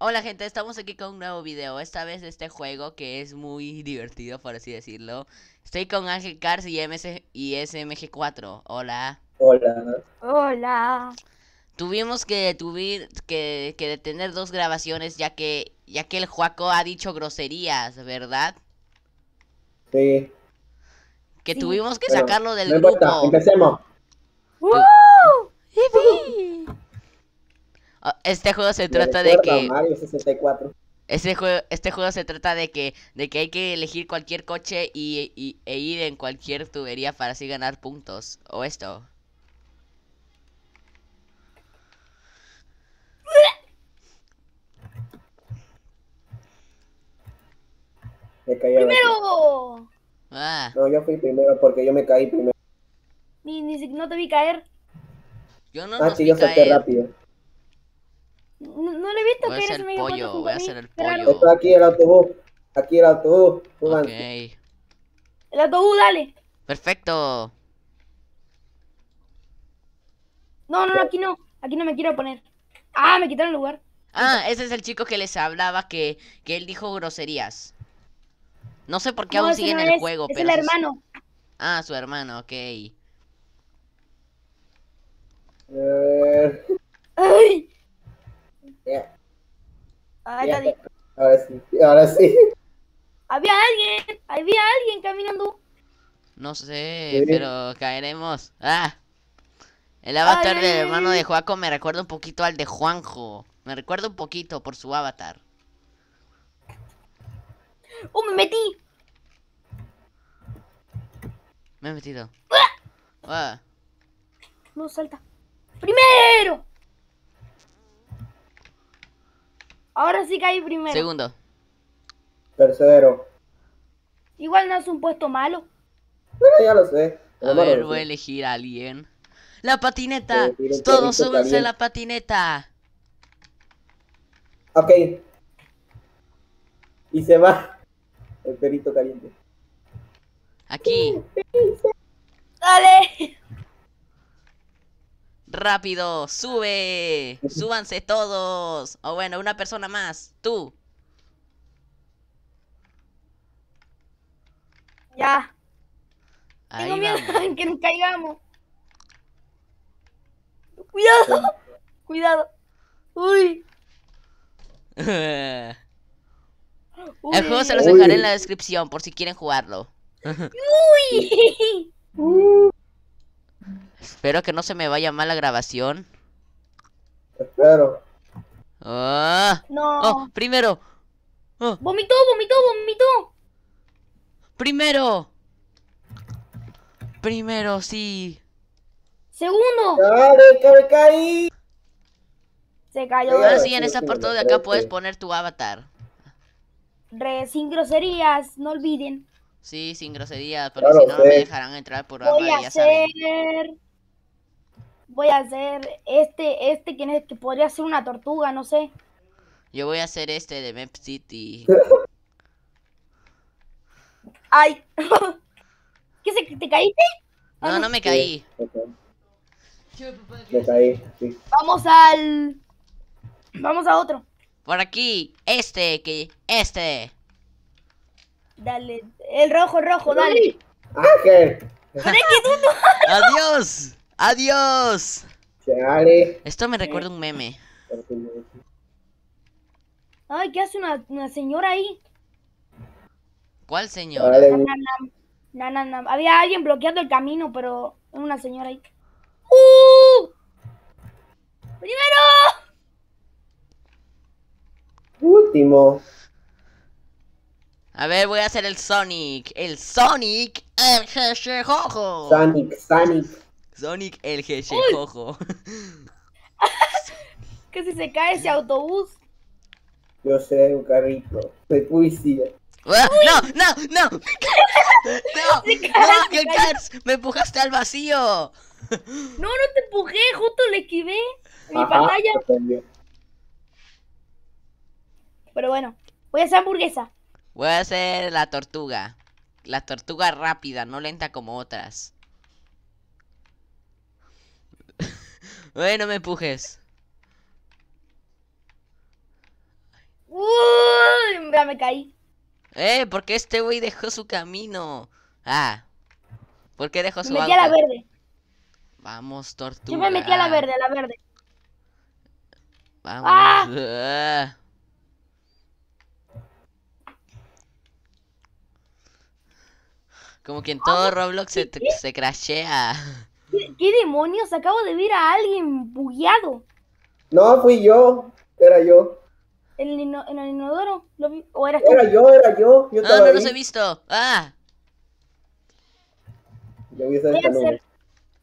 Hola gente, estamos aquí con un nuevo video, esta vez de este juego que es muy divertido por así decirlo Estoy con Ángel Cars y, MS y SMG4, hola Hola Hola Tuvimos que que, detener dos grabaciones ya que, ya que el Juaco ha dicho groserías, ¿verdad? Sí Que tuvimos que sacarlo del no grupo empecemos Este juego se trata de que... Este juego, este juego se trata de que, de que hay que elegir cualquier coche y, e ir en cualquier tubería para así ganar puntos. O esto. Me caí ¡Primero! Ah. No, yo fui primero porque yo me caí primero. Ni, ni no te vi caer. Yo no ah, sí, yo caer. rápido. No, le he visto voy que eres el pollo, voy a hacer el pollo. aquí el autobús. Aquí el autobús. Ok. El autobús, dale. Perfecto. No, no, no, aquí no. Aquí no me quiero poner. Ah, me quitaron el lugar. Ah, ese es el chico que les hablaba que, que él dijo groserías. No sé por qué aún sigue en el juego, pero. el hermano. Ah, su hermano, ok. Ay. Ah, ahora sí, ahora sí. Había alguien, había alguien caminando. No sé, pero caeremos. Ah. El avatar del hermano de Joaco me recuerda un poquito al de Juanjo. Me recuerda un poquito por su avatar. ¡Oh, me metí! Me he metido. ¡Ah! No, salta. ¡Primero! Ahora sí caí primero. Segundo. Tercero. Igual no es un puesto malo. Bueno, ya lo sé. A ver, voy a elegir a alguien. ¡La patineta! ¡Todos súbanse a la patineta! Ok. Y se va el perito caliente. Aquí. Dale. Rápido, sube. Súbanse todos. O bueno, una persona más. Tú. Ya. Tengo miedo que nos caigamos. Cuidado. Cuidado. Uy. El juego se los dejaré en la descripción por si quieren jugarlo. Uy. Espero que no se me vaya mal la grabación. Espero. Ah. No. Oh, primero. Oh. Vomitó, vomitó, vomitó. Primero. Primero, sí. Segundo. Dale, que me caí. Se cayó. Ahora sí, en ese apartado de acá puedes poner tu avatar. Re, sin groserías, no olviden. Sí, sin groserías, porque si no, me dejarán entrar por ahí, ya hacer voy a hacer este, este que, podría ser una tortuga, no sé. Yo voy a hacer este de Map City. Ay. ¿Qué se, te caíste? No, ah, no, me caí. Me caí, sí. Vamos al Vamos a otro. Por aquí, este que este. Dale, el rojo, rojo, dale. Ah, Adiós. ¡Adiós! Chale. Esto me recuerda un meme. Ay, ¿qué hace una, señora ahí? ¿Cuál señora? Na, na, Había alguien bloqueando el camino, pero una señora ahí. ¡Uh! ¡Primero! Último. A ver, voy a hacer el Sonic. El Sonic. El Sonic, Sonic. Sonic el cojo. que si se cae ese autobús. Yo sé un carrito. Soy policía. Ah, no, no, no. no, no, me empujaste al vacío. No, no te empujé, justo le esquivé. Mi pantalla. Pero bueno, voy a hacer hamburguesa. Voy a hacer la tortuga. La tortuga rápida, no lenta como otras. ¡Eh, no me empujes. Uy, ya me caí. Eh, porque este güey dejó su camino. Ah, ¿por qué dejó su Me metí a la verde. Vamos, tortuga. Yo me metí a la verde, a la verde. Vamos. ¡Ah! ah. Como que en todo Roblox se, se crashea. ¿Qué, demonios? Acabo de ver a alguien bugueado. No, fui yo. Era yo. ¿En el, inodoro? Lo vi ¿O eras era yo, era yo. No, ah, no los he visto. Ah. voy a hacer,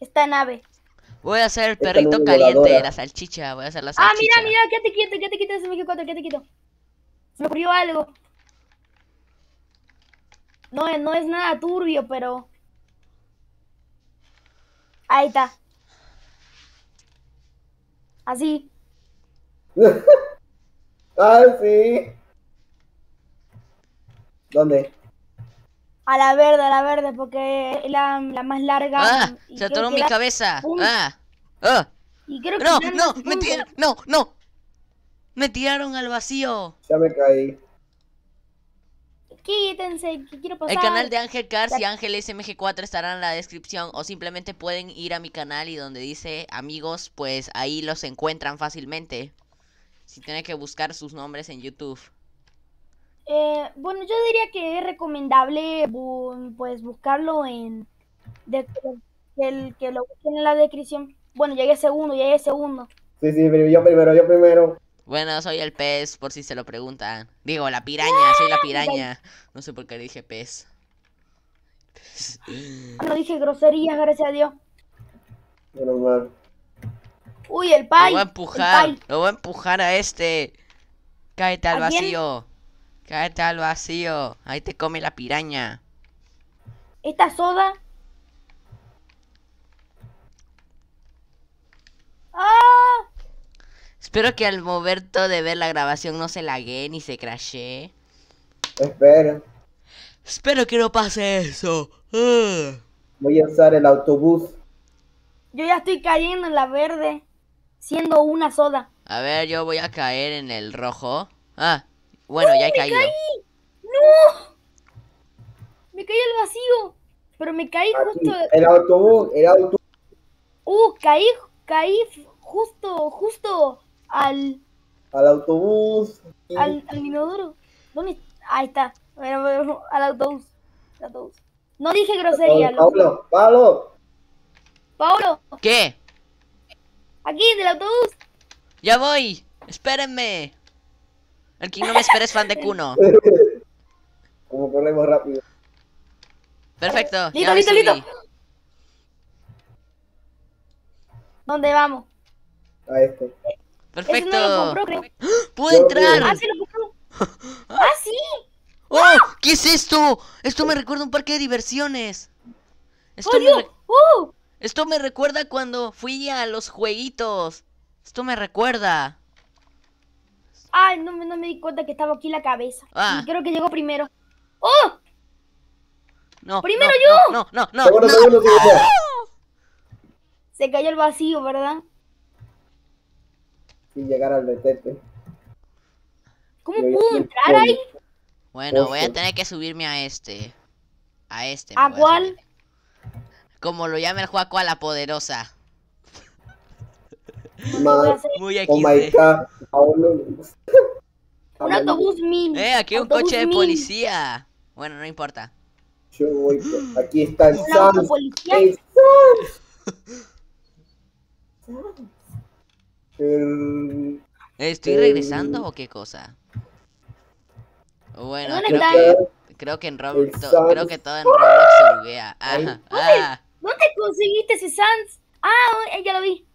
esta, nave. Voy a hacer el perrito caliente, la salchicha. Voy a hacer la salchicha. Ah, mira, mira, te quito? te te quito? se me quedó te quito. Se me ocurrió algo. No, no es nada turbio, pero Ahí está. Así. ah, ¿Dónde? A la verde, a la verde, porque es la, más larga. ¡Ah! se atoró mi cabeza. ¡Ah! ¡Ah! no, no, me tiraron, no, no. Me tiraron al vacío. Ya me caí. El canal de Ángel Cars y Ángel SMG4 estarán en la descripción o simplemente pueden ir a mi canal y donde dice amigos, pues ahí los encuentran fácilmente. Si tienen que buscar sus nombres en YouTube. Eh, bueno, yo diría que es recomendable pues buscarlo en el, que lo busquen en la descripción. Bueno, llegué segundo, llegué segundo. Sí, sí, yo primero, yo primero. Bueno, soy el pez, por si se lo preguntan. Digo, la piraña, soy la piraña. No sé por qué le dije pez. No dije groserías, gracias a Dios. Uy, el pai. Lo voy a empujar, lo voy a empujar a este. Cáete al vacío. Cáete al vacío. Ahí te come la piraña. ¿Esta soda? ¡Ah! Espero que al momento de ver la grabación no se lague ni se crashe. Espero. Espero que no pase eso. Ah. Voy a usar el autobús. Yo ya estoy cayendo en la verde, siendo una soda. A ver, yo voy a caer en el rojo. Ah, bueno, ya he me caído. Caí. ¡No! Me caí al vacío. Pero me caí ah, justo. El autobús, el autobús. Uh, caí, caí justo, justo al. Al autobús. Al, al, inodoro. ¿Dónde? Ahí está. al autobús. Al autobús. No dije grosería. Pablo, Pablo. Pablo. ¿Qué? Aquí, del autobús. Ya voy. Espérenme. El que no me espera es fan de Cuno. Como ponemos rápido. Perfecto. Listo, listo, listo. ¿Dónde vamos? A este. Perfecto. ¡Puedo entrar! ¡Ah, sí ah, oh, ¿Qué es esto? Esto me recuerda a un parque de diversiones. Esto, me, oh. recuerda cuando fui a los jueguitos. Esto me recuerda. Ay, no, me di cuenta que estaba aquí la cabeza. Ah. creo que llegó primero. ¡Oh! ¡Primero yo! no. no, no. ¡Ah! Se cayó el vacío, ¿verdad? Sin llegar al metete ¿Cómo puedo entrar ahí? Bueno, voy a este. tener que subirme a este. A este. ¿A cuál? Como lo llama el Juaco a la poderosa. Muy aquí. Oh my God. un autobús mini Eh, aquí hay un coche de policía. Bueno, no importa. Yo voy Aquí está el policía! El ¡Sam! ¿Estoy regresando o qué cosa? Bueno, creo que, creo que, en Roblox, creo que todo en Roblox se buguea. Ah. ¿Dónde conseguiste ese Sans? Ah, oh, eh, ya lo vi.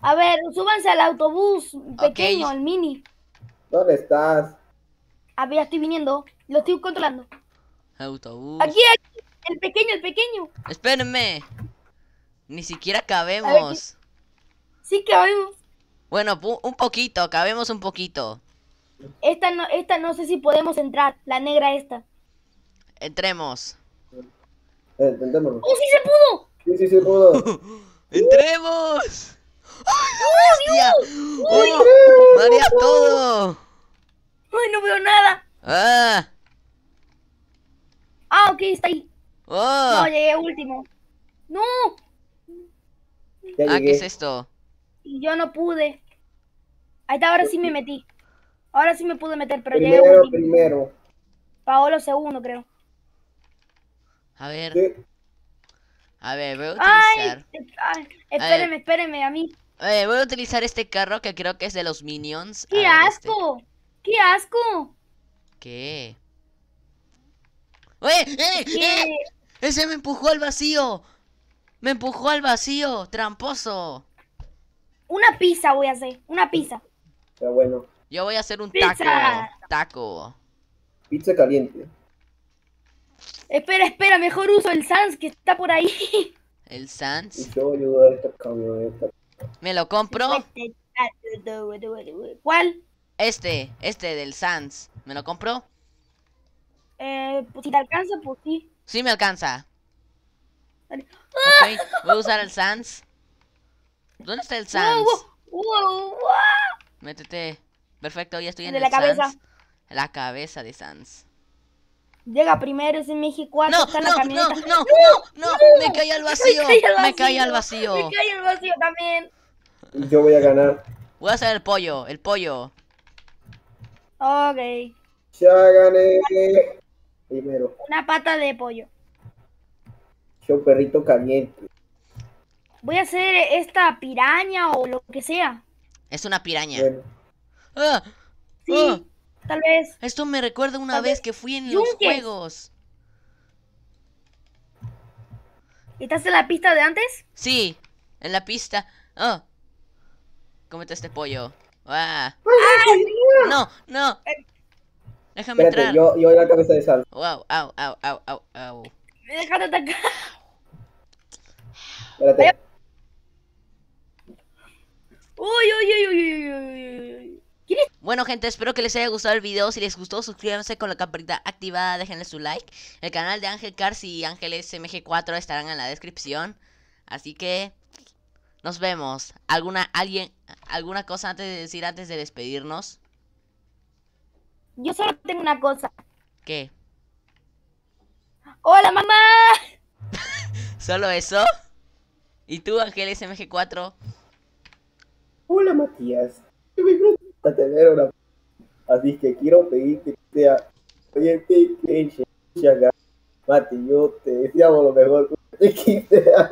A ver, súbanse al autobús pequeño, al mini. ¿Dónde estás? A ver, ya estoy viniendo. Lo estoy controlando. Autobús. Aquí, aquí. El pequeño, el pequeño. Espérenme. Ni siquiera cabemos. Sí cabemos. Bueno, un poquito, cabemos un poquito. Esta no, esta no sé si podemos entrar, la negra esta. Entremos. Eh, ¡Oh, sí se pudo! Sí, sí se pudo. ¡Entremos! ¡Ay, no, ¡Oh, ¡María, todo! ¡Ay, no veo nada! ¡Ah! Ah, ok, está ahí. Oh. No, llegué último. ¡No! ah, ¿qué es esto? yo no pude. Ahí está, ahora sí me metí. Ahora sí me pude meter, pero primero, llegué Primero, Paolo segundo, creo. A ver. A ver, voy a utilizar... Ay, espérenme a mí. voy a utilizar este carro que creo que es de los Minions. ¡Qué ah, este. asco! ¡Qué asco! ¿Qué? ¡Eh! ¡Eh! ¿Qué? Eh! ¡Ese me empujó al vacío! Me empujó al vacío, tramposo. Una pizza voy a hacer, una pizza. Ah, bueno. Yo voy a hacer un taco. Taco. Pizza caliente. Espera, espera, mejor uso el Sans que está por ahí. El Sans. Me lo compro. Este, ah, ¿Cuál? Este, este del Sans. ¿Me lo compro? Eh, pues si te alcanza, pues sí. Sí me alcanza voy a usar el Sans. ¿Dónde está el Sans? Métete. Perfecto, ya estoy en el la Sans. cabeza. La cabeza de Sans. Llega primero, es en México. No, no, no, no, no, no, me caí al vacío. Me caí al vacío. Me caí al vacío también. Yo voy a ganar. Voy a hacer el pollo, el pollo. Ok. Ya gané. Primero. Una pata de pollo. Yo perrito caliente. Voy a hacer esta piraña o lo que sea. Es una piraña. Ah, sí, ah. tal vez. Esto me recuerda una vez, que fui en los juegos. ¿Estás en la pista de antes? Sí, en la pista. Oh. Cómete este pollo. Ah. No, no. Eh. Déjame entrar. Yo, yo la cabeza de sal. Wow, au, au, au, au, au. Me dejan atacar. Espérate. Uy, uy, uy, uy, uy, uy. Bueno gente, espero que les haya gustado el video, si les gustó suscríbanse con la campanita activada, déjenle su like El canal de Ángel Cars y Ángeles MG4 estarán en la descripción Así que nos vemos. ¿Alguna, alguien, ¿Alguna cosa antes de decir antes de despedirnos? Yo solo tengo una cosa. ¿Qué? ¡Hola, mamá! ¿Solo eso? ¿Y tú, Ángel SMG4? Hola, Matías. Yo me gusta tener una... Así que quiero pedirte que sea... Oye, que Mati, yo te deseamos lo mejor. Que sea...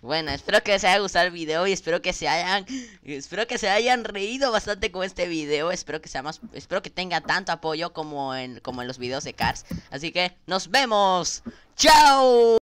Bueno, espero que les haya gustado el video y espero que se hayan espero que se hayan reído bastante con este video, espero que sea más espero que tenga tanto apoyo como en como en los videos de Cars. Así que nos vemos. Chao.